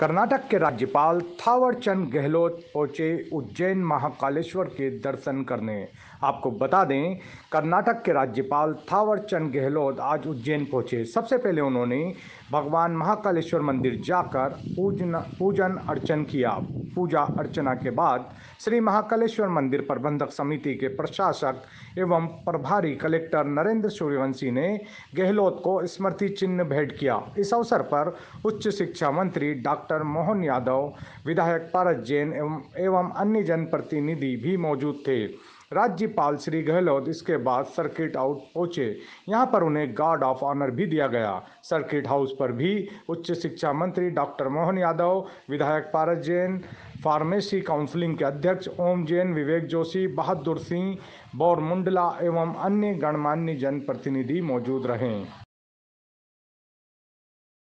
कर्नाटक के राज्यपाल थावरचंद गहलोत पहुंचे उज्जैन महाकालेश्वर के दर्शन करने आपको बता दें कर्नाटक के राज्यपाल थावरचंद गहलोत आज उज्जैन पहुंचे सबसे पहले उन्होंने भगवान महाकालेश्वर मंदिर जाकर पूजन पूजन अर्चन किया पूजा अर्चना के बाद श्री महाकालेश्वर मंदिर प्रबंधक समिति के प्रशासक एवं प्रभारी कलेक्टर नरेंद्र सूर्यवंशी ने गहलोत को स्मृति चिन्ह भेंट किया इस अवसर पर उच्च शिक्षा मंत्री डॉ डॉक्टर मोहन यादव विधायक पारस जैन एवं अन्य जनप्रतिनिधि भी मौजूद थे राज्यपाल श्री गहलोत इसके बाद सर्किट आउट पहुंचे यहां पर उन्हें गार्ड ऑफ ऑनर भी दिया गया सर्किट हाउस पर भी उच्च शिक्षा मंत्री डॉक्टर मोहन यादव विधायक पारस जैन फार्मेसी काउंसिलिंग के अध्यक्ष ओम जैन विवेक जोशी बहादुर सिंह बौर मुंडला एवं अन्य गणमान्य जनप्रतिनिधि मौजूद रहे